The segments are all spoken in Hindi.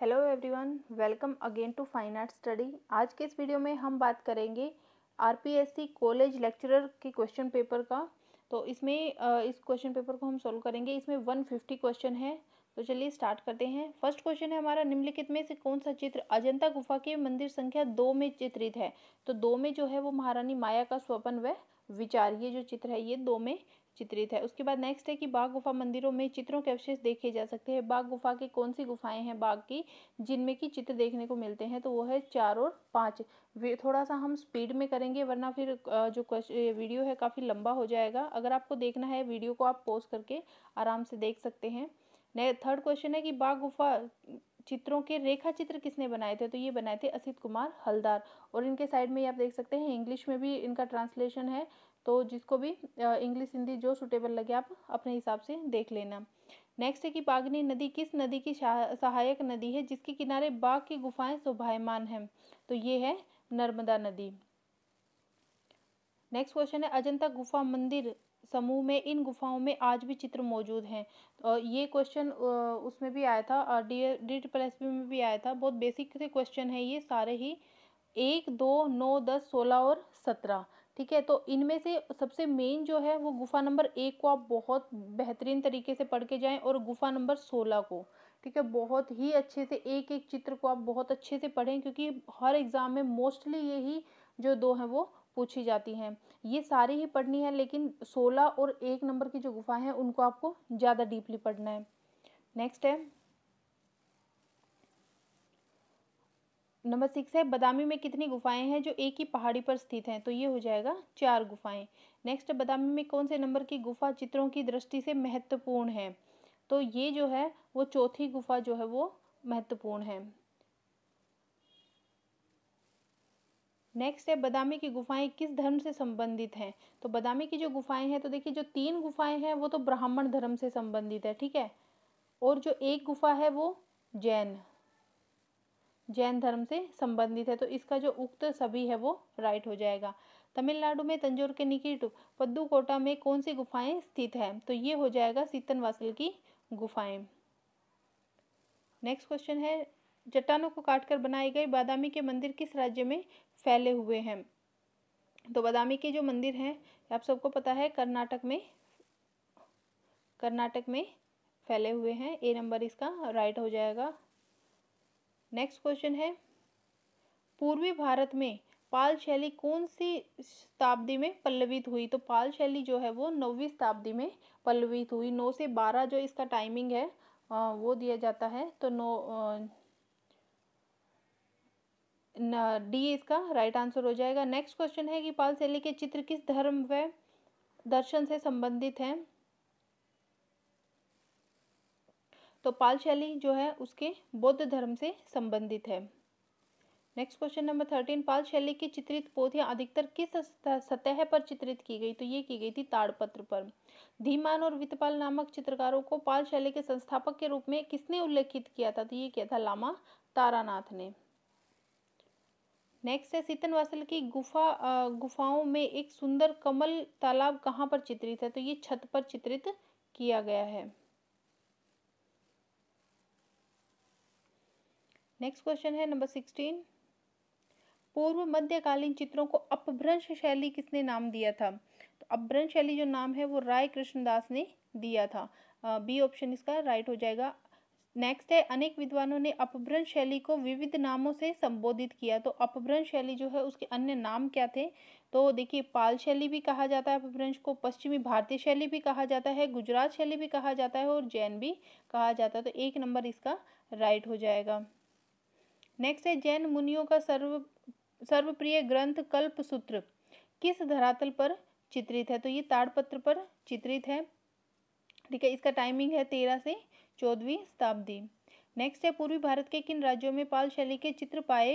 hello everyone welcome again to fine art study आज के इस वीडियो में हम बात करेंगे आरपीएससी कॉलेज लेक्चरर के क्वेश्चन पेपर का तो इसमें इस क्वेश्चन पेपर को हम सॉल्व करेंगे इसमें वन फिफ्टी क्वेश्चन है तो चलिए स्टार्ट करते हैं फर्स्ट क्वेश्चन है हमारा निम्नलिखित में से कौन सा चित्र अजंता गुफा के मंदिर संख्या दो में चित्रित है तो दो में जो है वो महारानी माया का स्वपन व विचार ये जो चित्र है ये दो में चित्रित है उसके बाद नेक्स्ट है कि बाघ गुफा मंदिरों में चित्रों के अवशेष देखे जा सकते हैं बाघ गुफा के कौन सी गुफाएं हैं बाघ की जिनमें की चित्र देखने को मिलते हैं तो वो है चार और पाँच थोड़ा सा हम स्पीड में करेंगे वरना फिर जो वीडियो है काफ़ी लंबा हो जाएगा अगर आपको देखना है वीडियो को आप पॉज करके आराम से देख सकते हैं ने थर्ड क्वेश्चन है कि बाघ गुफा चित्रों के रेखा चित्र किसने बनाए थे तो ये बनाए थे असित कुमार हलदार और इनके साइड में ये आप देख सकते हैं इंग्लिश में भी इनका ट्रांसलेशन है तो जिसको भी इंग्लिश हिंदी जो सुटेबल लगे आप अपने हिसाब से देख लेना नेक्स्ट है कि बागनी नदी किस नदी की सहायक नदी है जिसके किनारे बाघ की गुफाएं शोभायमान हैं तो ये है नर्मदा नदी नेक्स्ट क्वेश्चन है अजंता गुफा मंदिर समूह में इन गुफाओं में आज भी चित्र मौजूद हैं और ये क्वेश्चन उसमें भी आया था और डी डी ट्रिपल एस में भी आया था बहुत बेसिक से क्वेश्चन है ये सारे ही एक दो नौ दस सोलह और सत्रह ठीक है तो इनमें से सबसे मेन जो है वो गुफा नंबर एक को आप बहुत बेहतरीन तरीके से पढ़ के जाएं और गुफा नंबर सोलह को ठीक है बहुत ही अच्छे से एक एक चित्र को आप बहुत अच्छे से पढ़ें क्योंकि हर एग्ज़ाम में मोस्टली यही जो दो हैं वो पूछी जाती हैं ये सारी ही पढ़नी है लेकिन सोलह और एक नंबर की जो गुफा हैं उनको आपको ज़्यादा डीपली पढ़ना है नेक्स्ट है नंबर सिक्स है बदामी में कितनी गुफाएं हैं जो एक ही पहाड़ी पर स्थित हैं तो ये हो जाएगा चार गुफाएं नेक्स्ट बदामी में कौन से नंबर की गुफा चित्रों की दृष्टि से महत्वपूर्ण है तो ये जो है वो चौथी गुफा जो है वो महत्वपूर्ण है नेक्स्ट है बदामी की गुफाएं किस धर्म से संबंधित हैं तो बदामी की जो गुफाएं हैं तो देखिए जो तीन गुफाएं हैं वो तो ब्राह्मण धर्म से संबंधित है ठीक है और जो एक गुफा है वो जैन जैन धर्म से संबंधित है तो इसका जो उक्त सभी है वो राइट हो जाएगा तमिलनाडु में तंजोर के निकट पद्दूकोटा में कौन सी गुफाएं स्थित है तो ये हो जाएगा सीतन वासल की गुफाएं नेक्स्ट क्वेश्चन है चट्टानों को काटकर बनाए गए बादामी के मंदिर किस राज्य में फैले हुए हैं तो बादामी के जो मंदिर हैं आप सबको पता है कर्नाटक में कर्नाटक में फैले हुए हैं ए नंबर इसका राइट हो जाएगा नेक्स्ट क्वेश्चन है पूर्वी भारत में पाल शैली कौन सी शताब्दी में पल्लवित हुई तो पाल शैली जो है वो नौवीं शताब्दी में पल्लवित हुई नौ से बारह जो इसका टाइमिंग है वो दिया जाता है तो नौ डी इसका राइट आंसर हो जाएगा नेक्स्ट क्वेश्चन है कि पाल शैली के चित्र किस धर्म व दर्शन से संबंधित हैं तो पाल शैली जो है उसके बौद्ध धर्म से संबंधित है next question number thirteen Pala शैली की चित्रित पोथियाँ अधिकतर किस सतह पर चित्रित की गई तो ये की गई थी ताड़पत्र पर धीमान और वित्तपाल नामक चित्रकारों को पाल शैली के संस्थापक के रूप में किसने उल्लेखित किया था तो ये किया था लामा तारानाथ ने नेक्स्ट है सीतन वासल की गुफा गुफाओं में एक सुंदर कमल तालाब कहाँ पर चित्रित है तो ये छत पर चित्रित किया गया है नेक्स्ट क्वेश्चन है नंबर सिक्सटीन पूर्व मध्यकालीन चित्रों को अपभ्रंश शैली किसने नाम दिया था तो अपभ्रंश शैली जो नाम है वो राय कृष्णदास ने दिया था बी uh, ऑप्शन इसका राइट हो जाएगा नेक्स्ट है अनेक विद्वानों ने अपभ्रंश शैली को विविध नामों से संबोधित किया तो अपभ्रंश शैली जो है उसके अन्य नाम क्या थे तो देखिए पाल शैली भी कहा जाता है अपभ्रंश को पश्चिमी भारतीय शैली भी कहा जाता है गुजरात शैली भी कहा जाता है और जैन भी कहा जाता है तो एक नंबर इसका राइट हो जाएगा नेक्स्ट है जैन मुनियों का सर्व सर्वप्रिय ग्रंथ कल्प सूत्र किस धरातल पर चित्रित है तो ये ताड़पत्र पर चित्रित है ठीक है इसका टाइमिंग है तेरह से चौदहवीं शताब्दी नेक्स्ट है पूर्वी भारत के किन राज्यों में पाल शैली के चित्र पाए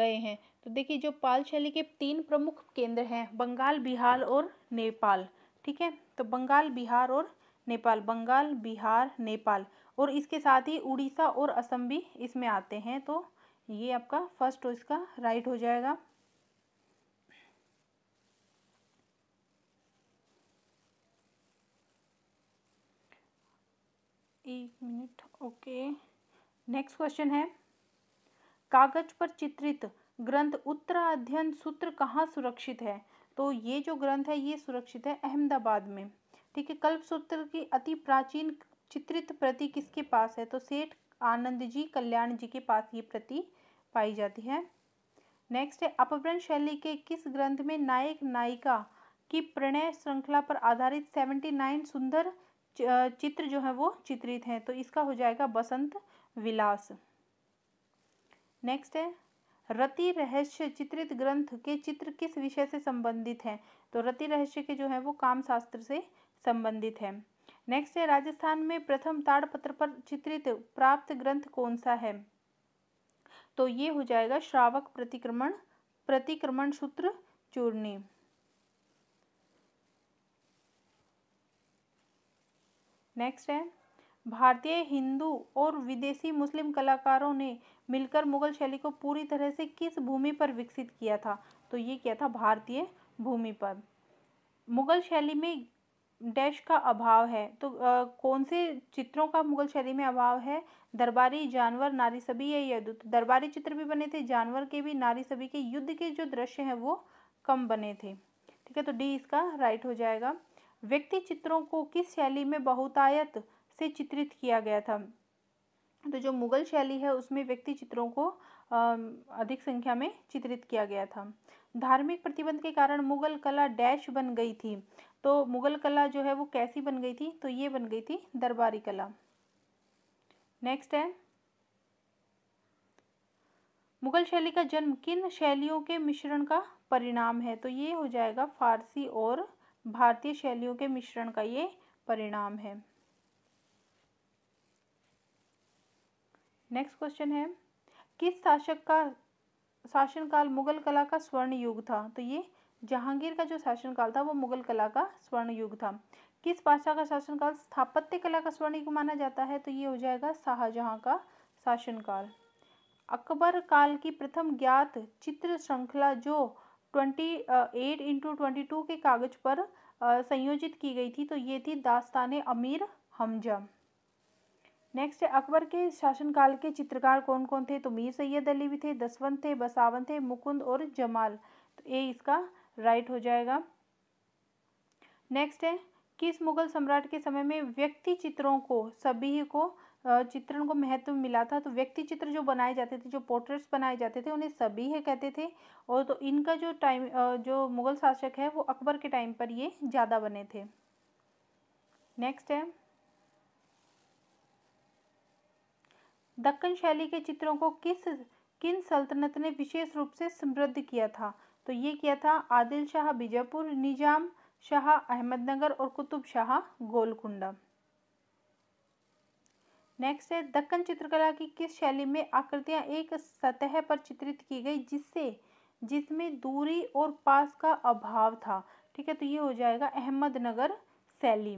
गए हैं तो देखिए जो पाल शैली के तीन प्रमुख केंद्र हैं बंगाल बिहार और नेपाल ठीक है तो बंगाल बिहार और नेपाल बंगाल बिहार नेपाल और इसके साथ ही उड़ीसा और असम भी इसमें आते हैं तो ये आपका फर्स्ट इसका राइट हो जाएगा एक मिनट ओके नेक्स्ट क्वेश्चन है कागज पर चित्रित ग्रंथ उत्तराध्ययन सूत्र कहाँ सुरक्षित है तो ये जो ग्रंथ है ये सुरक्षित है अहमदाबाद में ठीक है कल्प सूत्र की अति प्राचीन चित्रित प्रति किसके पास है तो सेठ आनंद जी कल्याण जी के पास ये प्रति पाई जाती है नेक्स्ट है अपभ्रंश शैली के किस ग्रंथ में नायक नायिका की प्रणय श्रृंखला पर आधारित सेवेंटी नाइन सुंदर चित्र जो है वो चित्रित हैं तो इसका हो जाएगा बसंत विलास नेक्स्ट है रति रहस्य चित्रित ग्रंथ के चित्र किस विषय से संबंधित हैं तो रति रहस्य के जो है वो काम शास्त्र से संबंधित हैं नेक्स्ट है राजस्थान में प्रथम ताड़पत्र पर चित्रित प्राप्त ग्रंथ कौन सा है तो ये हो जाएगा श्रावक प्रतिक्रमण प्रतिक्रमण सूत्र चूर्णी नेक्स्ट है भारतीय हिंदू और विदेशी मुस्लिम कलाकारों ने मिलकर मुगल शैली को पूरी तरह से किस भूमि पर विकसित किया था तो ये किया था भारतीय भूमि पर मुगल शैली में डैश का अभाव है तो आ, कौन से चित्रों का मुगल शैली में अभाव है दरबारी जानवर नारी सभी या तो दरबारी चित्र भी बने थे जानवर के भी नारी सभी के युद्ध के जो दृश्य हैं वो कम बने थे ठीक है तो डी इसका राइट हो जाएगा व्यक्ति चित्रों को किस शैली में बहुतायत से चित्रित किया गया था तो जो मुगल शैली है उसमें व्यक्ति चित्रों को अधिक संख्या में चित्रित किया गया था धार्मिक प्रतिबंध के कारण मुगल कला डैश बन गई थी तो मुग़ल कला जो है वो कैसी बन गई थी तो ये बन गई थी दरबारी कला नेक्स्ट है मुग़ल शैली का जन्म किन शैलियों के मिश्रण का परिणाम है तो ये हो जाएगा फारसी और भारतीय शैलियों के मिश्रण का ये परिणाम है नेक्स्ट क्वेश्चन है किस शासक का शासनकाल मुगल कला का स्वर्ण युग था तो ये जहांगीर का जो शासनकाल था वो मुगल कला का स्वर्ण युग था किस बादशाह का शासनकाल स्थापत्य कला का स्वर्ण युग माना जाता है तो ये हो जाएगा शाहजहां का शासनकाल अकबर काल की प्रथम ज्ञात चित्र श्रृंखला जो twenty eight into twenty two के कागज पर संयोजित की गई थी तो ये थी दास्तान अमीर हमजा नेक्स्ट अकबर के शासनकाल के चित्रकार कौन कौन थे तो मीर सैयद अली भी थे दसवंत थे बसावंत थे मुकुंद और जमाल तो ये इसका राइट हो जाएगा नेक्स्ट है किस मुगल सम्राट के समय में व्यक्ति चित्रों को सभी को चित्रण को महत्व मिला था तो व्यक्ति चित्र जो बनाए जाते थे जो पोर्ट्रेट्स बनाए जाते थे उन्हें सभी है कहते थे और तो इनका जो टाइम जो मुगल शासक है वो अकबर के टाइम पर ये ज़्यादा बने थे नेक्स्ट है दक्कन शैली के चित्रों को किस किन सल्तनत ने विशेष रूप से समृद्ध किया था तो ये किया था आदिल शाह बीजापुर निजाम शाह अहमदनगर और कुतुब शाह गोलकुंडा नेक्स्ट है दक्कन चित्रकला की किस शैली में आकृतियां एक सतह पर चित्रित की गई जिससे जिसमें दूरी और पास का अभाव था ठीक है तो ये हो जाएगा अहमदनगर शैली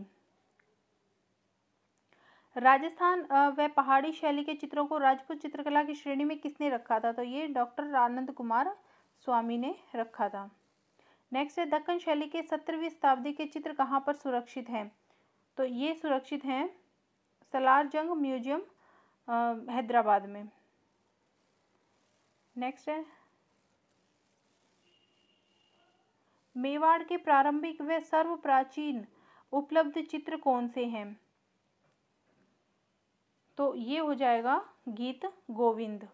राजस्थान व पहाड़ी शैली के चित्रों को राजपूत चित्रकला की श्रेणी में किसने रखा था तो ये डॉक्टर आनंद कुमार स्वामी ने रखा था नेक्स्ट है दक्कन शैली के सत्रहवीं शताब्दी के चित्र कहाँ पर सुरक्षित हैं तो ये सुरक्षित हैं सलार जंग म्यूजियम हैदराबाद में नेक्स्ट है मेवाड़ के प्रारंभिक व सर्व प्राचीन उपलब्ध चित्र कौन से हैं तो ये हो जाएगा गीत गोविंद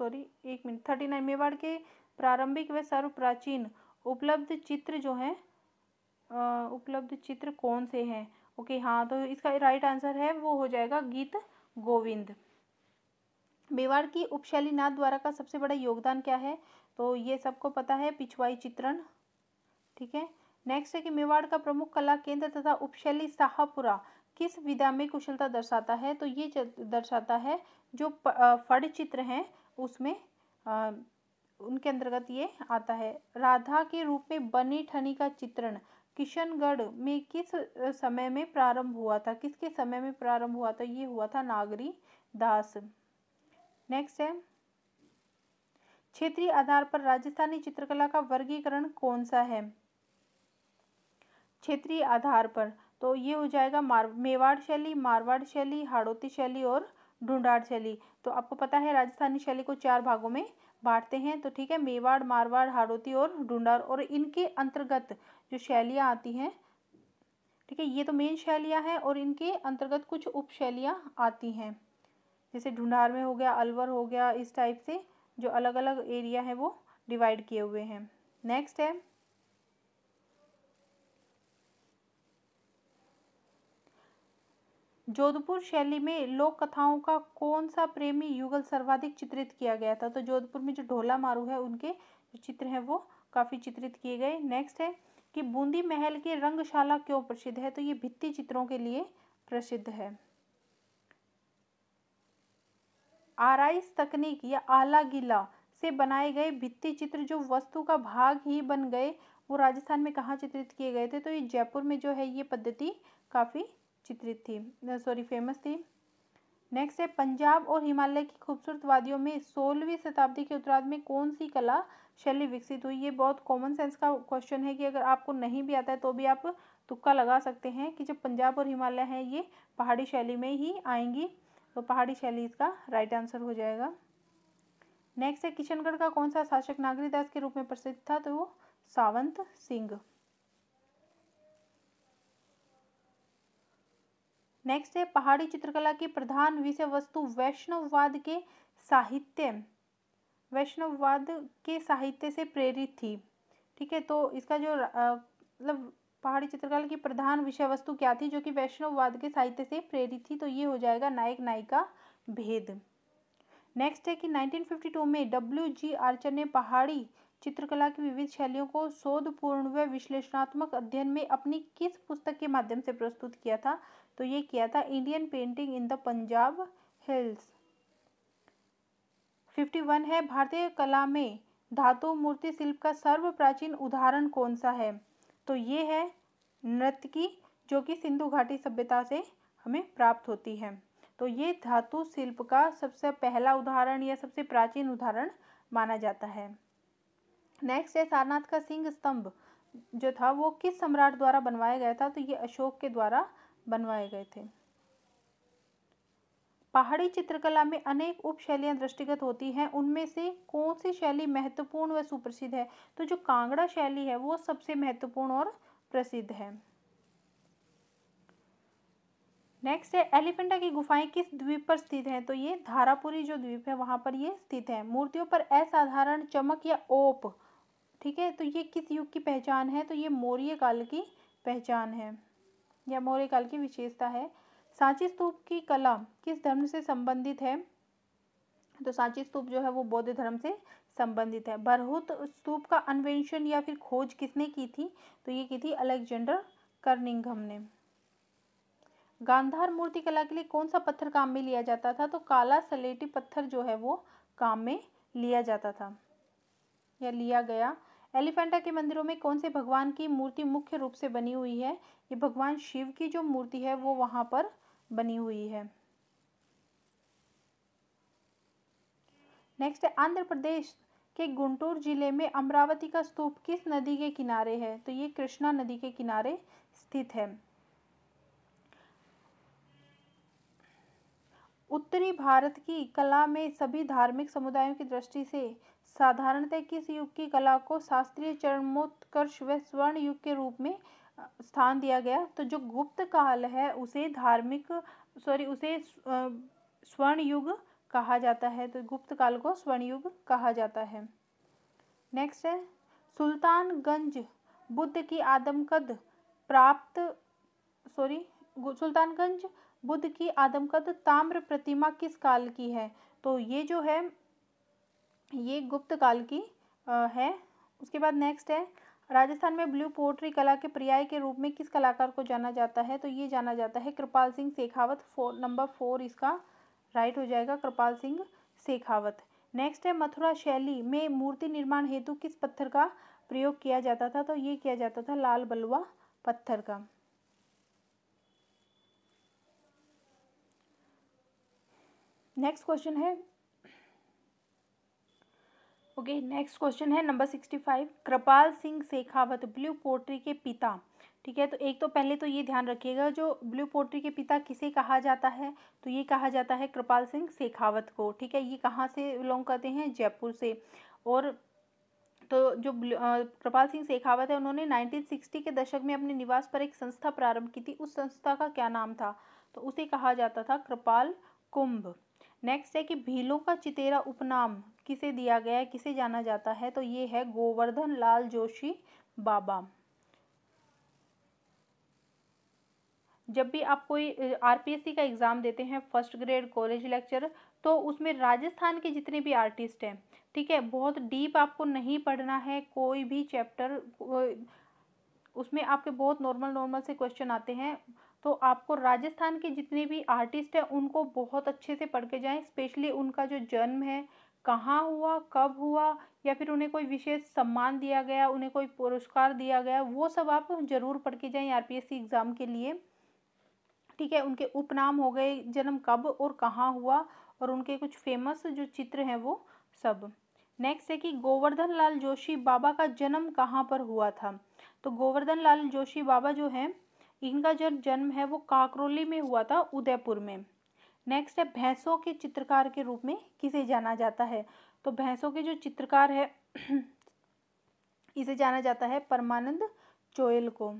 सॉरी एक मिनट थर्टी नाइन मेवाड़ के प्रारंभिक व सर्वप्राचीन उपलब्ध चित्र जो हैं उपलब्ध चित्र कौन से हैं ओके हाँ तो इसका राइट आंसर है वो हो जाएगा गीत गोविंद मेवाड़ की उपशैली नाथ द्वारा का सबसे बड़ा योगदान क्या है तो ये सबको पता है पिछवाई चित्रण ठीक है नेक्स्ट है कि मेवाड़ का प्रमुख कला केंद्र तथा उपशैली शाहपुरा किस विधा में कुशलता दर्शाता है तो ये दर्शाता है जो फड़ चित्र हैं उसमें आ, उनके अंतर्गत ये आता है राधा के रूप में बनी ठनी का चित्रण किशनगढ़ में किस समय में प्रारंभ हुआ था किसके समय में प्रारंभ हुआ था ये हुआ था नागरी दास नेक्स्ट है क्षेत्रीय आधार पर राजस्थानी चित्रकला का वर्गीकरण कौन सा है क्षेत्रीय आधार पर तो ये हो जाएगा मार मेवाड़ शैली मारवाड़ शैली हाड़ोती शैली और ढूंढाड़ शैली तो आपको पता है राजस्थानी शैली को चार भागों में बांटते हैं तो ठीक है मेवाड़ मारवाड़ हाड़ोती और ढूंढाड़ और इनके अंतर्गत जो शैलियाँ आती हैं ठीक है ये तो मेन शैलियाँ हैं और इनके अंतर्गत कुछ उप शैलियाँ आती हैं जैसे ढूंढार में हो गया अलवर हो गया इस टाइप से जो अलग अलग एरिया है वो डिवाइड किए हुए हैं नेक्स्ट है जोधपुर शैली में लोक कथाओं का कौन सा प्रेमी युगल सर्वाधिक चित्रित किया गया था तो जोधपुर में जो ढोला मारू है उनके जो चित्र हैं वो काफ़ी चित्रित किए गए नेक्स्ट है कि बूंदी महल की रंगशाला क्यों प्रसिद्ध है तो ये भित्ति चित्रों के लिए प्रसिद्ध है आराइस तकनीक या आला गीला से बनाए गए भित्ति चित्र जो वस्तु का भाग ही बन गए वो राजस्थान में कहाँ चित्रित किए गए थे तो ये जयपुर में जो है ये पद्धति काफ़ी चित्रित थी सॉरी फेमस थी नेक्स्ट है पंजाब और हिमालय की खूबसूरत वादियों में सोलहवीं शताब्दी के उत्तराध में कौन सी कला शैली विकसित हुई ये बहुत कॉमन सेंस का क्वेश्चन है कि अगर आपको नहीं भी आता है तो भी आप तुक्का लगा सकते हैं कि जब पंजाब और हिमालय हैं ये पहाड़ी शैली में ही आएंगी तो पहाड़ी शैली इसका राइट आंसर हो जाएगा नेक्स्ट है किशनगढ़ का कौन सा शासक नागरीदास के रूप में प्रसिद्ध था तो वो सावंत सिंह नेक्स्ट है पहाड़ी चित्रकला की प्रधान विषय वस्तु वैष्णववाद के साहित्य वैष्णववाद के साहित्य से प्रेरित थी ठीक है तो इसका जो मतलब पहाड़ी चित्रकला की प्रधान विषय वस्तु क्या थी जो कि वैष्णववाद के साहित्य से प्रेरित थी तो ये हो जाएगा नायक नायिका भेद नेक्स्ट है कि 1952 में डब्ल्यू जी आर्चर ने पहाड़ी चित्रकला की विविध शैलियों को शोधपूर्ण व विश्लेषणात्मक अध्ययन में अपनी किस पुस्तक के माध्यम से प्रस्तुत किया था तो ये किया था Indian painting in the Punjab hills fifty one है भारतीय कला में धातु मूर्ति शिल्प का सर्व प्राचीन उदाहरण कौन सा है तो ये है नृत्य की जो कि सिंधु घाटी सभ्यता से हमें प्राप्त होती है तो ये धातु शिल्प का सबसे पहला उदाहरण या सबसे प्राचीन उदाहरण माना जाता है नेक्स्ट है सारनाथ का सिंह स्तंभ जो था वो किस सम्राट द्वारा बनवाया गया था तो ये अशोक के द्वारा बनवाए गए थे पहाड़ी चित्रकला में अनेक उप शैलियाँ दृष्टिगत होती हैं उनमें से कौन सी शैली महत्वपूर्ण व सुप्रसिद्ध है तो जो कांगड़ा शैली है वो सबसे महत्वपूर्ण और प्रसिद्ध है नेक्स्ट है एलिफेंटा की गुफाएं किस द्वीप पर स्थित हैं तो ये धारापुरी जो द्वीप है वहाँ पर ये स्थित है मूर्तियों पर असाधारण चमक या ओप ठीक है तो ये किस युग की पहचान है तो ये मौर्य काल की पहचान है यह मौर्य काल की विशेषता है सांची स्तूप की कला किस धर्म से संबंधित है तो सांची स्तूप जो है वो बौद्ध धर्म से संबंधित है बरहुत स्तूप का अन्वेषण या फिर खोज किसने की थी तो ये की थी अलेक्जेंडर कर्निंगम ने गांधार मूर्ति कला के लिए कौन सा पत्थर काम में लिया जाता था तो काला सलेटी पत्थर जो है वो काम में लिया जाता था या लिया गया एलिफेंटा के मंदिरों में कौन से भगवान की मूर्ति मुख्य रूप से बनी हुई है ये भगवान शिव की जो मूर्ति है वो वहां पर बनी हुई है नेक्स्ट है आंध्र प्रदेश के गुंटूर जिले में अमरावती का स्तूप किस नदी के किनारे है तो ये कृष्णा नदी के किनारे स्थित है उत्तरी भारत की कला में सभी धार्मिक समुदायों की दृष्टि से साधारणतः किस युग की कला को शास्त्रीय चरमोत्कर्ष व स्वर्ण युग के रूप में स्थान दिया गया तो जो गुप्त काल है उसे धार्मिक सॉरी उसे स्वर्ण युग कहा जाता है तो गुप्त काल को स्वर्ण युग कहा जाता है नेक्स्ट है सुल्तानगंज बुद्ध की आदमकद प्राप्त सॉरी सुल्तानगंज बुद्ध की आदमकद ताम्र प्रतिमा किस काल की है तो ये जो है ये गुप्त काल की आ, है उसके बाद नेक्स्ट है राजस्थान में ब्लू पोट्री कला के पर्याय के रूप में किस कलाकार को जाना जाता है तो ये जाना जाता है Kripal Singh Shekhawat four number four इसका राइट हो जाएगा कृपाल सिंह शेखावत नेक्स्ट है मथुरा शैली में मूर्ति निर्माण हेतु किस पत्थर का प्रयोग किया जाता था तो ये किया जाता था लाल बलुआ पत्थर का नेक्स्ट क्वेश्चन है ओके नेक्स्ट क्वेश्चन है number sixty five Kripal Singh Shekhawat blue pottery के पिता ठीक है तो एक तो पहले तो ये ध्यान रखिएगा जो ब्लू पोट्री के पिता किसे कहा जाता है तो ये कहा जाता है कृपाल सिंह शेखावत को ठीक है ये कहाँ से बिलोंग करते हैं जयपुर से और तो जो कृपाल सिंह शेखावत है उन्होंने 1960 के दशक में अपने निवास पर एक संस्था प्रारंभ की थी उस संस्था का क्या नाम था तो उसे कहा जाता था कृपाल कुंभ नेक्स्ट है कि भीलों का चितेरा उपनाम किसे दिया गया है किसे जाना जाता है तो ये है गोवर्धन लाल जोशी बाबा जब भी आप कोई आरपीएससी का एग्ज़ाम देते हैं फर्स्ट ग्रेड कॉलेज लेक्चर तो उसमें राजस्थान के जितने भी आर्टिस्ट हैं ठीक है बहुत डीप आपको नहीं पढ़ना है कोई भी चैप्टर उसमें आपके बहुत नॉर्मल नॉर्मल से क्वेश्चन आते हैं तो आपको राजस्थान के जितने भी आर्टिस्ट हैं उनको बहुत अच्छे से पढ़ के जाएँ स्पेशली उनका जो जन्म है कहाँ हुआ कब हुआ या फिर उन्हें कोई विशेष सम्मान दिया गया उन्हें कोई पुरस्कार दिया गया वो सब आप ज़रूर पढ़ के जाएँ आर एग्ज़ाम के लिए ठीक है उनके उपनाम हो गए जन्म कब और कहाँ हुआ और उनके कुछ फेमस जो चित्र हैं वो सब नेक्स्ट है कि गोवर्धन लाल जोशी बाबा का जन्म कहाँ पर हुआ था तो गोवर्धन लाल जोशी बाबा जो हैं इनका जो जन्म है वो काकरोली में हुआ था उदयपुर में नेक्स्ट है भैंसों के चित्रकार के रूप में किसे जाना जाता है तो भैंसों के जो चित्रकार है इसे जाना जाता है परमानंद चोयल को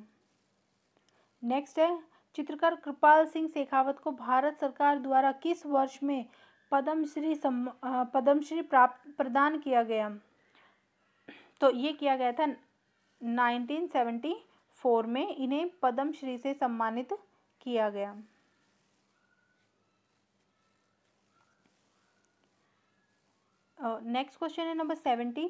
नेक्स्ट है चित्रकार कृपाल सिंह शेखावत को भारत सरकार द्वारा किस वर्ष में पद्मश्री पद्मश्री प्राप्त प्रदान किया गया तो ये किया गया था नाइनटीन सेवेंटी फोर में इन्हें पद्मश्री से सम्मानित किया गया नेक्स्ट क्वेश्चन है नंबर सेवेंटी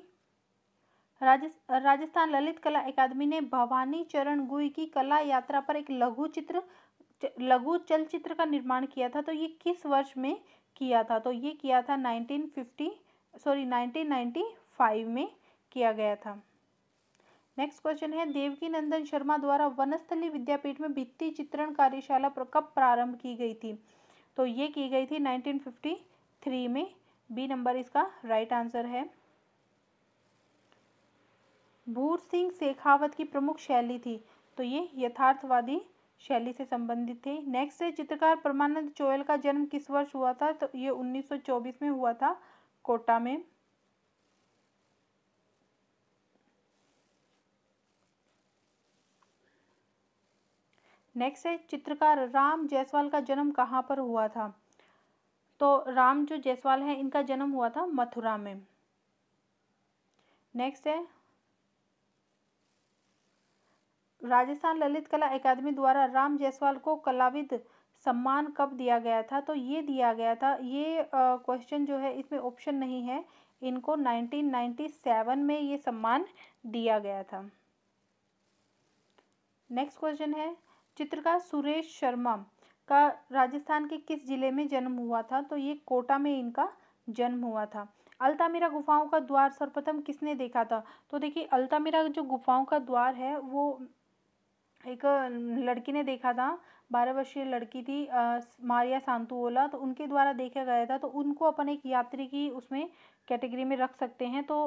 राजस्थान ललित कला अकादमी ने भवानी चरण गुई की कला यात्रा पर एक लघु चित्र लघु चलचित्र का निर्माण किया था तो ये किस वर्ष में किया था तो ये किया था 1950 सॉरी 1995 में किया गया था नेक्स्ट क्वेश्चन है देवकी नंदन शर्मा द्वारा वनस्थली विद्यापीठ में भित्ति चित्रण कार्यशाला कब प्रारंभ की गई थी तो ये की गई थी 1953 में बी नंबर इसका राइट आंसर है भूर सिंह शेखावत की प्रमुख शैली थी तो ये यथार्थवादी शैली से संबंधित थे नेक्स्ट है चित्रकार परमानंद चोयल का जन्म किस वर्ष हुआ था तो ये 1924 में हुआ था कोटा में नेक्स्ट है चित्रकार राम जायसवाल का जन्म कहाँ पर हुआ था तो राम जो जायसवाल हैं इनका जन्म हुआ था मथुरा में नेक्स्ट है राजस्थान ललित कला अकादमी द्वारा राम जायसवाल को कलाविद सम्मान कब दिया गया था तो ये दिया गया था ये क्वेश्चन जो है इसमें ऑप्शन नहीं है इनको 1997 में ये सम्मान दिया गया था नेक्स्ट क्वेश्चन है चित्रकार सुरेश शर्मा का राजस्थान के किस ज़िले में जन्म हुआ था तो ये कोटा में इनका जन्म हुआ था अल्तामीरा गुफाओं का द्वार सर्वप्रथम किसने देखा था तो देखिए अल्तामीरा जो गुफाओं का द्वार है वो एक लड़की ने देखा था बारह वर्षीय लड़की थी आ, मारिया सांतुओला तो उनके द्वारा देखा गया था तो उनको अपन एक यात्री की उसमें कैटेगरी में रख सकते हैं तो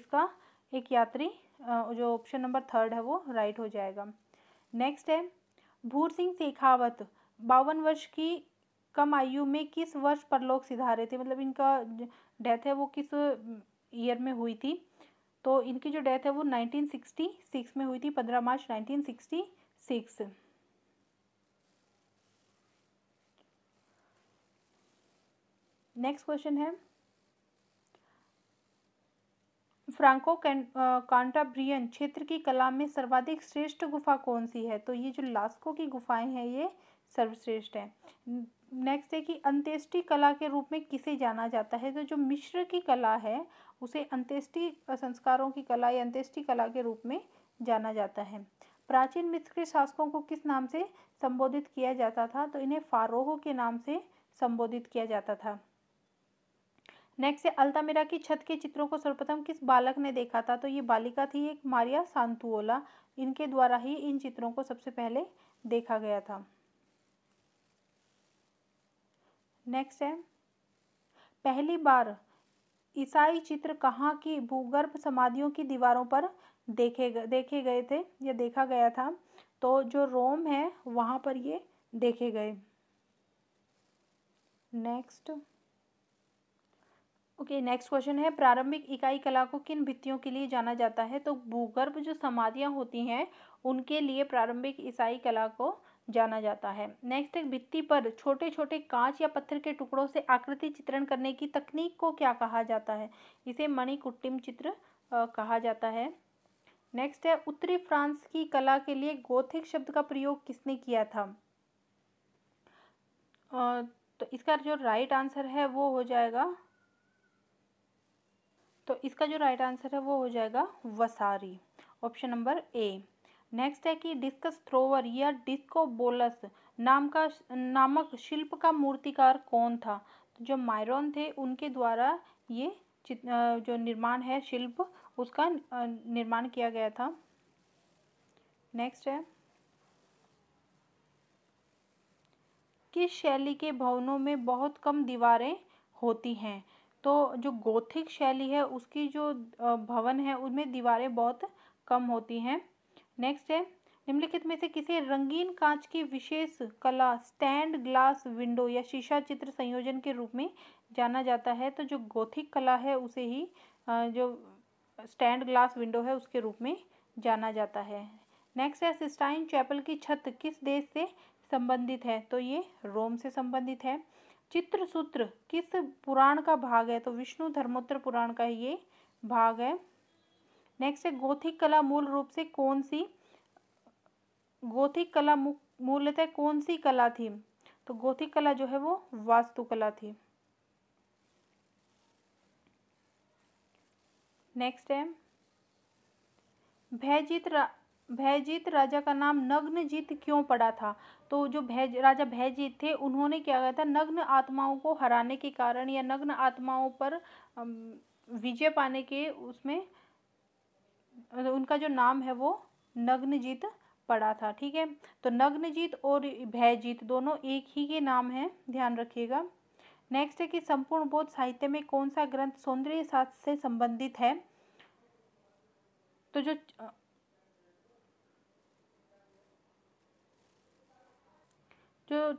इसका एक यात्री जो ऑप्शन नंबर थर्ड है वो राइट हो जाएगा नेक्स्ट है भूर सिंह शेखावत बावन वर्ष की कम आयु में किस वर्ष परलोक सिधारे थे मतलब इनका डेथ है वो किस ईयर में हुई थी तो इनकी जो डेथ है वो 1966 में हुई थी 15 मार्च 1966 नेक्स्ट क्वेश्चन है फ्रांको कांटाब्रियन क्षेत्र की कला में सर्वाधिक श्रेष्ठ गुफा कौन सी है तो ये जो लास्को की गुफाएं हैं ये सर्वश्रेष्ठ है नेक्स्ट है कि अंत्येष्टि कला के रूप में किसे जाना जाता है तो जो मिश्र की कला है उसे अंत्येष्टि संस्कारों की कला या अंत्येष्टि कला के रूप में जाना जाता है प्राचीन मिश्र के शासकों को किस नाम से संबोधित किया जाता था तो इन्हें फारोह के नाम से संबोधित किया जाता था नेक्स्ट है अल्तामिरा की छत के चित्रों को सर्वप्रथम किस बालक ने देखा था तो ये बालिका थी एक मारिया सांतुओला इनके द्वारा ही इन चित्रों को सबसे पहले देखा गया था नेक्स्ट है पहली बार ईसाई चित्र कहाँ की भूगर्भ समाधियों की दीवारों पर देखे देखे गए थे या देखा गया था तो जो रोम है वहाँ पर ये देखे गए नेक्स्ट ओके नेक्स्ट क्वेश्चन है प्रारंभिक इकाई कला को किन भित्तियों के लिए जाना जाता है तो भूगर्भ जो समाधियाँ होती हैं उनके लिए प्रारंभिक ईसाई कला को जाना जाता है नेक्स्ट है भित्ति पर छोटे छोटे कांच या पत्थर के टुकड़ों से आकृति चित्रण करने की तकनीक को क्या कहा जाता है इसे मणिकुट्टिम चित्र कहा जाता है नेक्स्ट है उत्तरी फ्रांस की कला के लिए गोथिक शब्द का प्रयोग किसने किया था तो इसका जो राइट आंसर है वो हो जाएगा तो इसका जो राइट आंसर है वो हो जाएगा Vasari option number A next है कि डिस्कस थ्रोवर या डिस्को बोलस नाम का नामक शिल्प का मूर्तिकार कौन था तो जो मायरोन थे उनके द्वारा ये जो निर्माण है शिल्प उसका निर्माण किया गया था नेक्स्ट है किस शैली के भवनों में बहुत कम दीवारें होती हैं तो जो गोथिक शैली है उसकी जो भवन है उनमें दीवारें बहुत कम होती हैं नेक्स्ट है निम्नलिखित में से किसी रंगीन कांच की विशेष कला स्टैंड ग्लास विंडो या शीशा चित्र संयोजन के रूप में जाना जाता है तो जो गोथिक कला है उसे ही जो स्टैंड ग्लास विंडो है उसके रूप में जाना जाता है नेक्स्ट है सिस्टाइन चैपल की छत किस देश से संबंधित है तो ये रोम से संबंधित है चित्रसूत्र किस पुराण का भाग है तो विष्णु धर्मोत्तर पुराण का ये भाग है नेक्स्ट है गोथिक कला मूल रूप से कौन सी गोथिक कला मूलतः कौन सी कला थी तो गोथिक कला जो है वो वास्तुकला थी नेक्स्ट है भयजीत भयजीत राजा का नाम नग्नजीत क्यों पड़ा था तो जो भय राजा भयजीत थे उन्होंने क्या कहा था नग्न आत्माओं को हराने के कारण या नग्न आत्माओं पर विजय पाने के उसमें उनका जो नाम है वो नग्नजीत पड़ा था ठीक है तो नग्नजीत और भयजीत दोनों एक ही के नाम हैं ध्यान रखिएगा नेक्स्ट है कि संपूर्ण बोध साहित्य में कौन सा ग्रंथ सौंदर्य शास्त्र से संबंधित है तो जो जो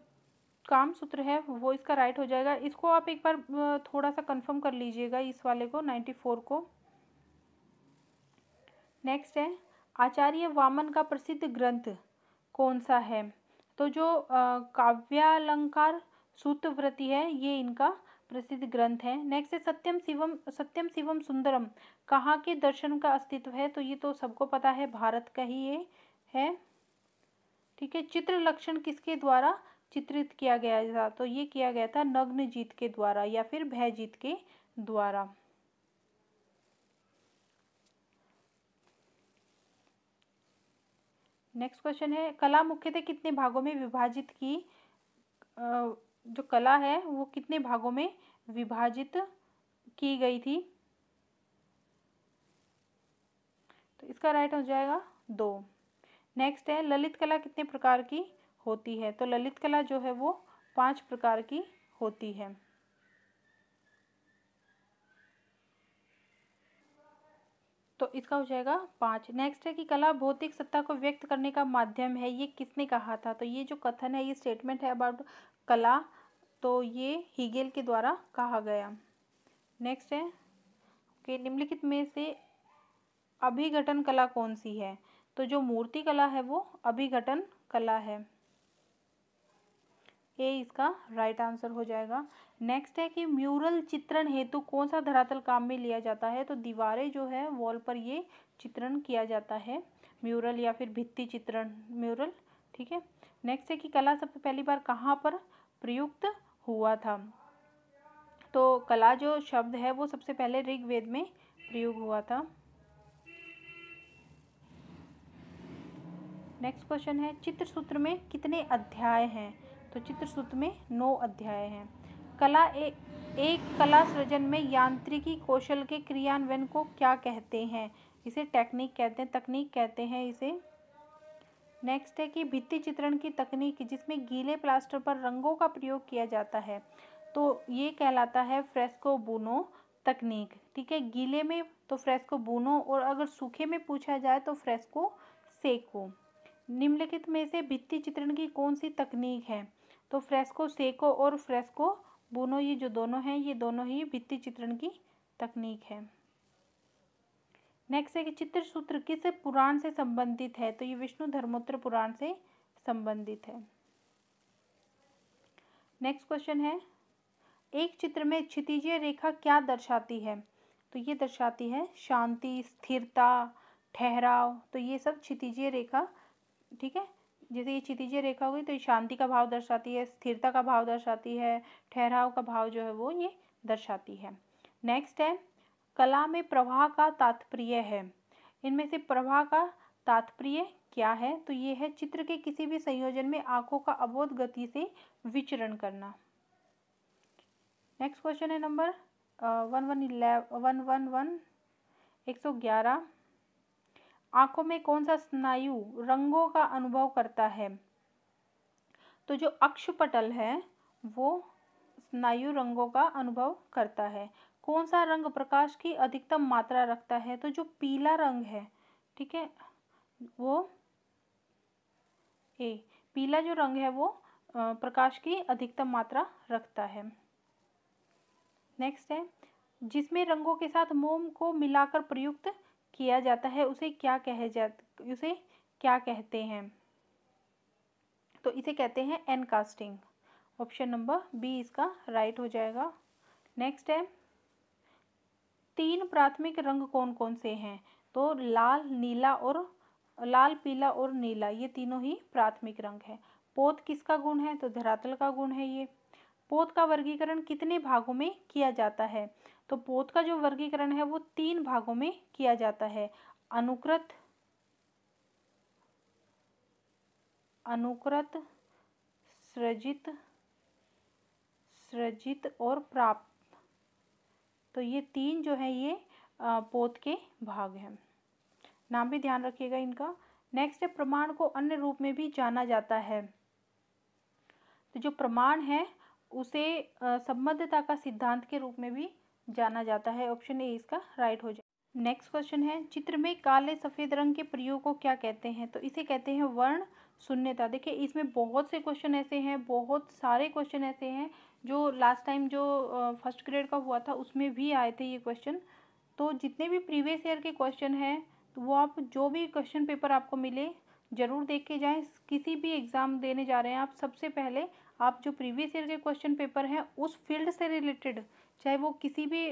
काम सूत्र है वो इसका राइट हो जाएगा इसको आप एक बार थोड़ा सा कंफर्म कर लीजिएगा इस वाले को नाइन्टी फोर को नेक्स्ट है आचार्य वामन का प्रसिद्ध ग्रंथ कौन सा है तो जो काव्यालंकार सूत्रव्रति है ये इनका प्रसिद्ध ग्रंथ है नेक्स्ट है सत्यम शिवम सत्यम शिवम सुंदरम कहाँ के दर्शन का अस्तित्व है तो ये तो सबको पता है भारत का ही ये है ठीक है चित्र लक्षण किसके द्वारा चित्रित किया गया था तो ये किया गया था नग्न जीत के द्वारा या फिर भयजीत के द्वारा नेक्स्ट क्वेश्चन है कला मुख्यतः कितने भागों में विभाजित की जो कला है वो कितने भागों में विभाजित की गई थी तो इसका राइट हो जाएगा दो नेक्स्ट है ललित कला कितने प्रकार की होती है तो ललित कला जो है वो पांच प्रकार की होती है तो इसका हो जाएगा पांच नेक्स्ट है कि कला भौतिक सत्ता को व्यक्त करने का माध्यम है ये किसने कहा था तो ये जो कथन है ये स्टेटमेंट है अबाउट कला तो ये हीगेल के द्वारा कहा गया नेक्स्ट है कि निम्नलिखित में से अभिघटन कला कौन सी है तो जो मूर्ति कला है वो अभिघटन कला है ये इसका राइट आंसर हो जाएगा नेक्स्ट है कि म्यूरल चित्रण हेतु कौन सा धरातल काम में लिया जाता है तो दीवारें जो है वॉल पर ये चित्रण किया जाता है म्यूरल या फिर भित्ति चित्रण म्यूरल ठीक है नेक्स्ट है कि कला सबसे पहली बार कहाँ पर प्रयुक्त हुआ था तो कला जो शब्द है वो सबसे पहले ऋग्वेद में प्रयोग हुआ था नेक्स्ट क्वेश्चन है चित्र सूत्र में कितने अध्याय हैं तो चित्र सूत्र में नौ अध्याय हैं कला ए, एक कला सृजन में यांत्रिकी कौशल के क्रियान्वयन को क्या कहते हैं इसे टेक्निक कहते हैं तकनीक कहते हैं इसे नेक्स्ट है कि भित्ति चित्रण की तकनीक जिसमें गीले प्लास्टर पर रंगों का प्रयोग किया जाता है तो ये कहलाता है फ्रेस्को बुनो तकनीक ठीक है गीले में तो फ्रेस्को बुनो और अगर सूखे में पूछा जाए तो फ्रेस्को सेको निम्नलिखित में से भित्ति चित्रण की कौन सी तकनीक है तो फ्रेस्को सेको और फ्रेस्को बुनो ये जो दोनों हैं ये दोनों ही भित्ति चित्रण की तकनीक है नेक्स्ट है कि चित्र सूत्र किस पुराण से संबंधित है तो ये विष्णु धर्मोत्तर पुराण से संबंधित है नेक्स्ट क्वेश्चन है एक चित्र में क्षितिजीय रेखा क्या दर्शाती है तो ये दर्शाती है शांति स्थिरता ठहराव तो ये सब क्षितिजीय रेखा ठीक है जैसे ये क्षितिजीय रेखा हो गई तो ये शांति का भाव दर्शाती है स्थिरता का भाव दर्शाती है ठहराव का भाव जो है वो ये दर्शाती है नेक्स्ट है कला में प्रवाह का तात्पर्य है इनमें से प्रवाह का तात्पर्य क्या है तो ये है चित्र के किसी भी संयोजन में आंखों का अबोध गति से विचरण करना नेक्स्ट क्वेश्चन है number one one eleven one one one एक सौ ग्यारह आंखों में कौन सा स्नायु रंगों का अनुभव करता है तो जो अक्षपटल है वो स्नायु रंगों का अनुभव करता है कौन सा रंग प्रकाश की अधिकतम मात्रा रखता है तो जो पीला रंग है ठीक है वो ए पीला जो रंग है वो प्रकाश की अधिकतम मात्रा रखता है नेक्स्ट है जिसमें रंगों के साथ मोम को मिलाकर प्रयुक्त किया जाता है उसे क्या कहे जा उसे क्या कहते हैं तो इसे कहते हैं एनकास्टिंग ऑप्शन नंबर बी इसका राइट हो जाएगा नेक्स्ट है तीन प्राथमिक रंग कौन कौन से हैं तो लाल नीला और लाल पीला और नीला ये तीनों ही प्राथमिक रंग है पोत किसका गुण है तो धरातल का गुण है ये पोत का वर्गीकरण कितने भागों में किया जाता है तो पोत का जो वर्गीकरण है वो तीन भागों में किया जाता है अनुकृत अनुकृत सृजित सृजित और प्राप्त तो ये तीन जो है ये पोत के भाग हैं नाम भी ध्यान रखिएगा इनका नेक्स्ट है प्रमाण को अन्य रूप में भी जाना जाता है तो जो प्रमाण है उसे संबद्धता का सिद्धांत के रूप में भी जाना जाता है ऑप्शन ए इसका राइट हो जाए नेक्स्ट क्वेश्चन है चित्र में काले सफ़ेद रंग के प्रयोग को क्या कहते हैं तो इसे कहते हैं वर्ण शून्यता देखिए इसमें बहुत से क्वेश्चन ऐसे हैं बहुत सारे क्वेश्चन ऐसे हैं जो लास्ट टाइम जो फर्स्ट ग्रेड का हुआ था उसमें भी आए थे ये क्वेश्चन तो जितने भी प्रीवियस ईयर के क्वेश्चन हैं तो वो आप जो भी क्वेश्चन पेपर आपको मिले ज़रूर देख के जाएँ किसी भी एग्ज़ाम देने जा रहे हैं आप सबसे पहले आप जो प्रीवियस ईयर के क्वेश्चन पेपर हैं उस फील्ड से रिलेटेड चाहे वो किसी भी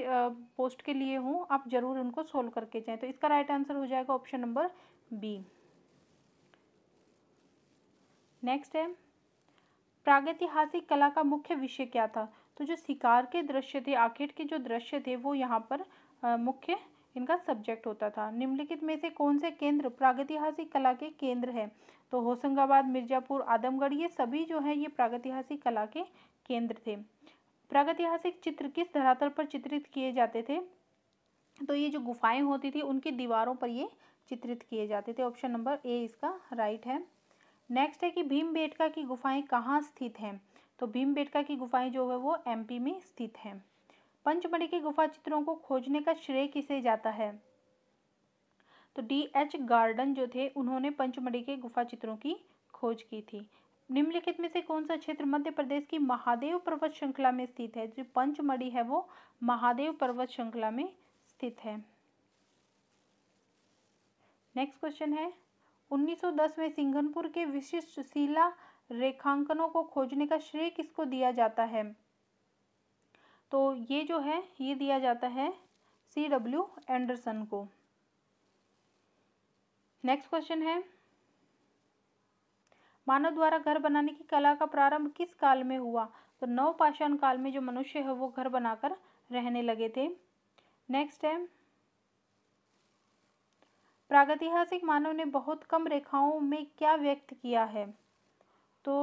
पोस्ट के लिए हो आप ज़रूर उनको सोल्व करके जाएँ तो इसका राइट आंसर हो जाएगा ऑप्शन नंबर बी नेक्स्ट है प्रागैतिहासिक कला का मुख्य विषय क्या था तो जो शिकार के दृश्य थे आखेट के जो दृश्य थे वो यहाँ पर मुख्य इनका सब्जेक्ट होता था निम्नलिखित में से कौन से केंद्र प्रागैतिहासिक कला के केंद्र है तो होशंगाबाद मिर्जापुर आदमगढ़ ये सभी जो है ये प्रागैतिहासिक कला के केंद्र थे प्रागैतिहासिक चित्र किस धरातल पर चित्रित किए जाते थे तो ये जो गुफाएं होती थी उनकी दीवारों पर ये चित्रित किए जाते थे ऑप्शन नंबर ए इसका राइट है नेक्स्ट है कि भीम बेटका की गुफाएं कहाँ स्थित हैं तो भीम बेटका की गुफाएं जो है वो एमपी में स्थित हैं पंचमढ़ी के गुफा चित्रों को खोजने का श्रेय किसे जाता है तो डी एच गार्डन जो थे उन्होंने पंचमढ़ी के गुफा चित्रों की खोज की थी निम्नलिखित में से कौन सा क्षेत्र मध्य प्रदेश की महादेव पर्वत श्रृंखला में स्थित है जो पंचमढ़ी है वो महादेव पर्वत श्रृंखला में स्थित है नेक्स्ट क्वेश्चन है 1910 में सिंघनपुर के विशिष्ट शिला रेखांकनों को खोजने का श्रेय किसको दिया जाता है तो ये जो है ये दिया जाता है सी डब्ल्यू एंडरसन को नेक्स्ट क्वेश्चन है मानव द्वारा घर बनाने की कला का प्रारंभ किस काल में हुआ तो नव पाषाण काल में जो मनुष्य है वो घर बनाकर रहने लगे थे नेक्स्ट है प्रागैतिहासिक मानव ने बहुत कम रेखाओं में क्या व्यक्त किया है तो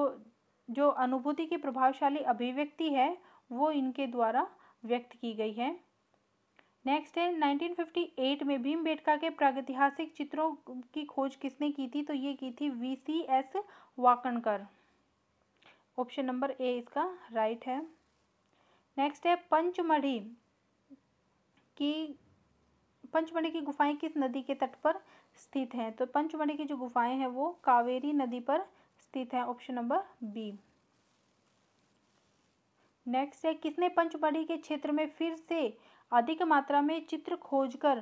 जो अनुभूति की प्रभावशाली अभिव्यक्ति है वो इनके द्वारा व्यक्त की गई है नेक्स्ट है 1958 में भीम बेटका के प्रागैतिहासिक चित्रों की खोज किसने की थी तो ये की थी V C S Wakankar option number A इसका राइट है नेक्स्ट है पंचमढ़ी की पंचमढ़ी की गुफाएं किस नदी के तट पर स्थित हैं तो पंचमढ़ी की जो गुफाएं हैं वो कावेरी नदी पर स्थित हैं ऑप्शन नंबर बी नेक्स्ट है किसने पंचमढ़ी के क्षेत्र में फिर से अधिक मात्रा में चित्र खोजकर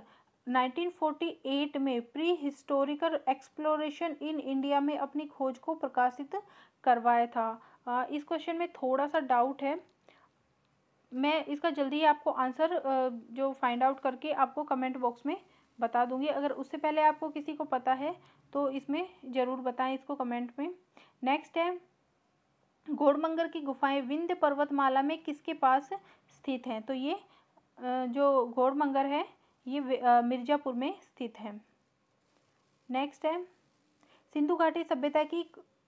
1948 में pre historical exploration in India में अपनी खोज को प्रकाशित करवाया था इस क्वेश्चन में थोड़ा सा डाउट है मैं इसका जल्दी आपको आंसर जो फाइंड आउट करके आपको कमेंट बॉक्स में बता दूंगी अगर उससे पहले आपको किसी को पता है तो इसमें ज़रूर बताएं इसको कमेंट में नेक्स्ट है गोड़मंगर की गुफाएं विंध्य पर्वतमाला में किसके पास स्थित हैं तो ये जो घोड़मंगर है ये मिर्ज़ापुर में स्थित है नेक्स्ट है सिंधु घाटी सभ्यता की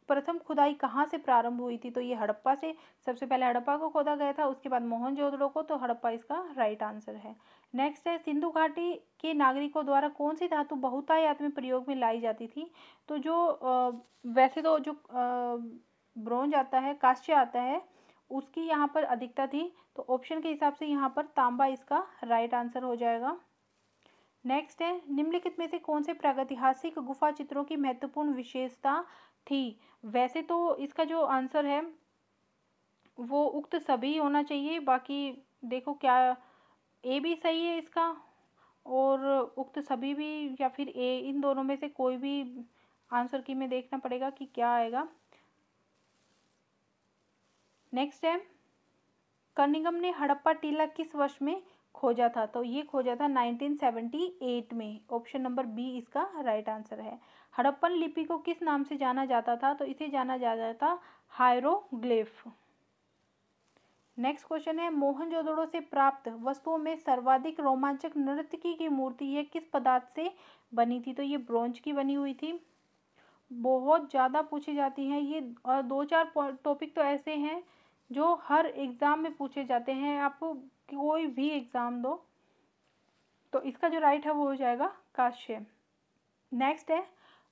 प्रथम खुदाई कहाँ से प्रारंभ हुई थी तो ये हड़प्पा से सबसे पहले हड़प्पा को खोदा गया था उसके बाद मोहनजोदड़ो को तो हड़प्पा इसका राइट आंसर है नेक्स्ट है सिंधु घाटी के नागरिकों द्वारा कौन सी धातु बहुतायात में प्रयोग में लाई जाती थी तो जो वैसे तो जो ब्रोंज आता है काश्य आता है उसकी यहाँ पर अधिकता थी तो ऑप्शन के हिसाब से यहाँ पर तांबा इसका राइट आंसर हो जाएगा नेक्स्ट है निम्नलिखित में से कौन से प्रागैतिहासिक गुफा चित्रों की महत्वपूर्ण विशेषता थी वैसे तो इसका जो आंसर है वो उक्त सभी होना चाहिए बाकी देखो क्या ए भी सही है इसका और उक्त सभी भी या फिर ए इन दोनों में से कोई भी आंसर की में देखना पड़ेगा कि क्या आएगा नेक्स्ट है कर्निंगम ने हड़प्पा टीला किस वर्ष में खोजा था तो ये खोजा था 1978 में ऑप्शन नंबर बी इसका राइट आंसर है हड़प्पन लिपि को किस नाम से जाना जाता था तो इसे जाना जाता था हायरोग्लिफ नेक्स्ट क्वेश्चन है मोहनजोदड़ो से प्राप्त वस्तुओं में सर्वाधिक रोमांचक नृत्य की मूर्ति यह किस पदार्थ से बनी थी तो ये ब्रॉन्ज की बनी हुई थी बहुत ज़्यादा पूछी जाती हैं ये और दो चार टॉपिक तो ऐसे हैं जो हर एग्ज़ाम में पूछे जाते हैं आप कोई भी एग्ज़ाम दो तो इसका जो राइट है वो हो जाएगा काश्य नेक्स्ट है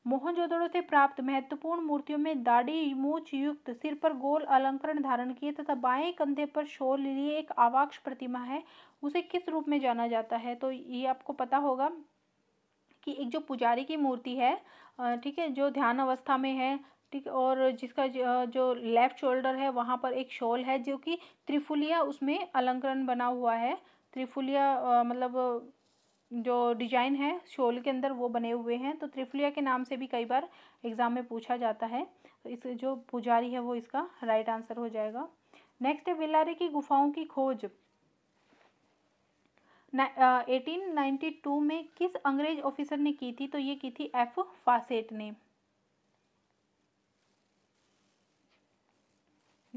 मोहनजोदड़ो से प्राप्त महत्वपूर्ण मूर्तियों में दाढ़ी मूछ युक्त सिर पर गोल अलंकरण धारण किए तथा बाएं कंधे पर शोर लिए एक आवाक्ष प्रतिमा है उसे किस रूप में जाना जाता है तो ये आपको पता होगा कि एक जो पुजारी की मूर्ति है ठीक है जो ध्यान अवस्था में है ठीक और जिसका जो लेफ़्ट शोल्डर है वहाँ पर एक शॉल है जो कि त्रिफुलिया उसमें अलंकरण बना हुआ है त्रिफुलिया मतलब जो डिजाइन है शॉल के अंदर वो बने हुए हैं तो त्रिफुलिया के नाम से भी कई बार एग्ज़ाम में पूछा जाता है तो इस जो पुजारी है वो इसका राइट आंसर हो जाएगा नेक्स्ट है बेलारे की गुफाओं की खोज एटीन नाइन्टी टू में किस अंग्रेज ऑफिसर ने की थी तो ये की थी एफ फासेट ने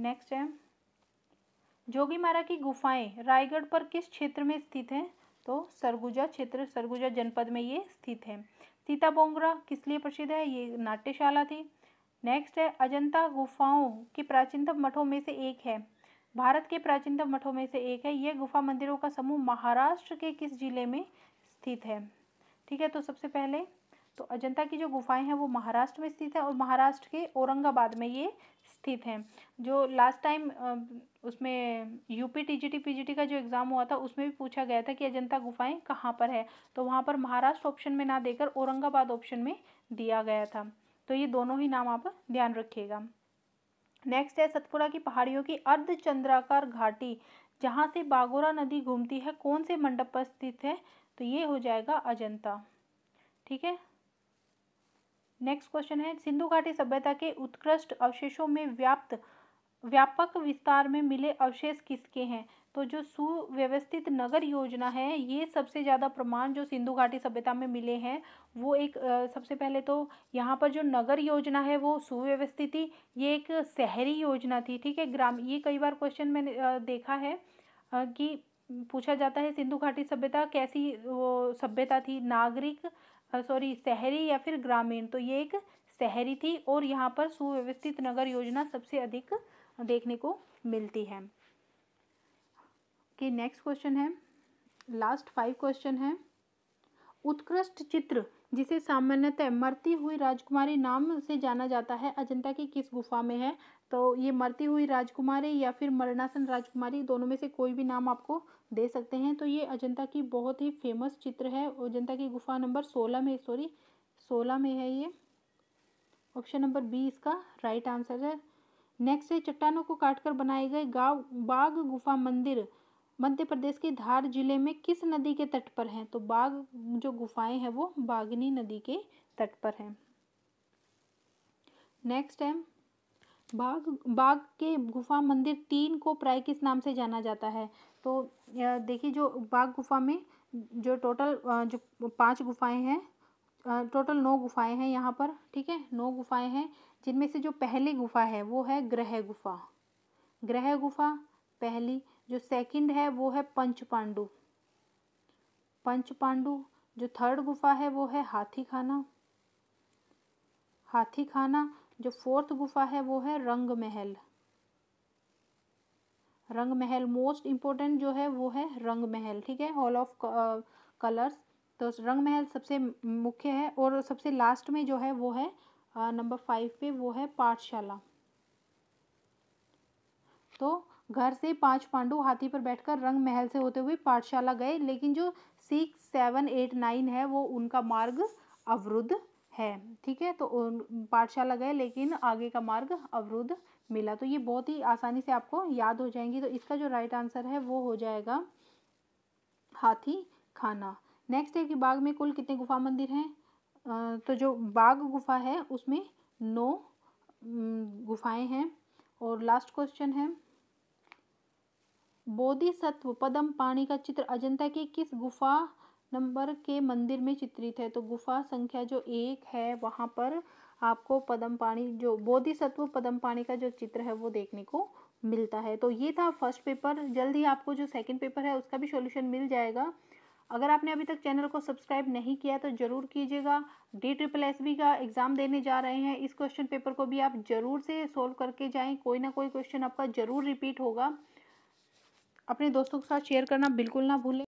नेक्स्ट है जोगीमारा की गुफाएं रायगढ़ पर किस क्षेत्र में स्थित हैं तो सरगुजा क्षेत्र सरगुजा जनपद में ये स्थित है सीता बोंगरा किस लिए प्रसिद्ध है ये नाट्यशाला थी नेक्स्ट है अजंता गुफाओं के प्राचीनतम मठों में से एक है भारत के प्राचीनतम मठों में से एक है यह गुफा मंदिरों का समूह महाराष्ट्र के किस जिले में स्थित है ठीक है तो सबसे पहले तो अजंता की जो गुफाएं हैं वो महाराष्ट्र में स्थित है और महाराष्ट्र के औरंगाबाद में ये स्थित हैं जो लास्ट टाइम उसमें यूपी टीजीटी पीजीटी का जो एग्ज़ाम हुआ था उसमें भी पूछा गया था कि अजंता गुफाएं कहाँ पर है तो वहाँ पर महाराष्ट्र ऑप्शन में ना देकर औरंगाबाद ऑप्शन में दिया गया था तो ये दोनों ही नाम आप ध्यान रखिएगा नेक्स्ट है सतपुड़ा की पहाड़ियों की अर्धचंद्राकार घाटी जहाँ से बागोरा नदी घूमती है कौन से मंडप पर स्थित है तो ये हो जाएगा अजंता ठीक है नेक्स्ट क्वेश्चन है सिंधु घाटी सभ्यता के उत्कृष्ट अवशेषों में व्याप्त व्यापक विस्तार में मिले अवशेष किसके हैं तो जो सुव्यवस्थित नगर योजना है ये सबसे ज़्यादा प्रमाण जो सिंधु घाटी सभ्यता में मिले हैं वो एक सबसे पहले तो यहाँ पर जो नगर योजना है वो सुव्यवस्थित थी ये एक शहरी योजना थी ठीक है ग्राम ये कई बार क्वेश्चन मैंने देखा है कि पूछा जाता है सिंधु घाटी सभ्यता कैसी वो सभ्यता थी नागरिक सॉरी शहरी या फिर ग्रामीण तो ये एक शहरी थी और यहाँ पर सुव्यवस्थित नगर योजना सबसे अधिक देखने को मिलती है कि नेक्स्ट क्वेश्चन है लास्ट फाइव क्वेश्चन है उत्कृष्ट चित्र जिसे सामान्यतः मरती हुई राजकुमारी नाम से जाना जाता है अजंता की किस गुफा में है तो ये मरती हुई राजकुमारी या फिर मरणासन राजकुमारी दोनों में से कोई भी नाम आपको दे सकते हैं तो ये अजंता की बहुत ही फेमस चित्र है अजंता की गुफा नंबर सोलह में सॉरी सोलह में है ये ऑप्शन नंबर बी इसका राइट आंसर है नेक्स्ट है चट्टानों को काटकर बनाए गए गाँव बाघ गुफा मंदिर मध्य प्रदेश के धार जिले में किस नदी के तट पर हैं तो बाघ जो गुफाएं हैं वो बागनी नदी के तट पर हैं नेक्स्ट है बाघ बाघ के गुफा मंदिर तीन को प्राय किस नाम से जाना जाता है तो देखिए जो बाघ गुफा में जो टोटल जो पांच गुफाएं हैं टोटल नौ गुफाएं हैं यहाँ पर ठीक है नौ गुफाएं हैं जिनमें से जो पहली गुफा है वो है ग्रह गुफा ग्रह गुफा पहली जो सेकंड है वो है पंच पांडु पंच पांडु जो थर्ड गुफा है वो है हाथी खाना हाथी खाना जो फोर्थ गुफा है वो है रंग महल रंग महल मोस्ट इम्पोर्टेंट जो है वो है रंग महल ठीक है हॉल ऑफ कलर्स तो रंग महल सबसे मुख्य है और सबसे लास्ट में जो है वो है नंबर uh, फाइव पे वो है पाठशाला तो घर से पांच पांडु हाथी पर बैठकर रंग महल से होते हुए पाठशाला गए लेकिन जो सिक्स सेवन एट नाइन है वो उनका मार्ग अवरुद्ध है ठीक है तो पाठशाला गए लेकिन आगे का मार्ग अवरुद्ध मिला तो ये बहुत ही आसानी से आपको याद हो जाएंगी तो इसका जो राइट आंसर है वो हो जाएगा हाथी खाना नेक्स्ट है कि बाग में कुल कितने गुफा मंदिर हैं तो जो बाग गुफा है उसमें नौ गुफाएं हैं और लास्ट क्वेश्चन है बोधिसत्व पदम पाणी का चित्र अजंता की किस गुफा नंबर के मंदिर में चित्रित है तो गुफा संख्या जो एक है वहाँ पर आपको पदम पाणी जो बोधिसत्व पदम पाणी का जो चित्र है वो देखने को मिलता है तो ये था फर्स्ट पेपर जल्द ही आपको जो सेकंड पेपर है उसका भी सॉल्यूशन मिल जाएगा अगर आपने अभी तक चैनल को सब्सक्राइब नहीं किया तो ज़रूर कीजिएगा डी ट्रिपल एस बी का एग्ज़ाम देने जा रहे हैं इस क्वेश्चन पेपर को भी आप ज़रूर से सोल्व करके जाए कोई ना कोई क्वेश्चन आपका ज़रूर रिपीट होगा अपने दोस्तों के साथ शेयर करना बिल्कुल ना भूलें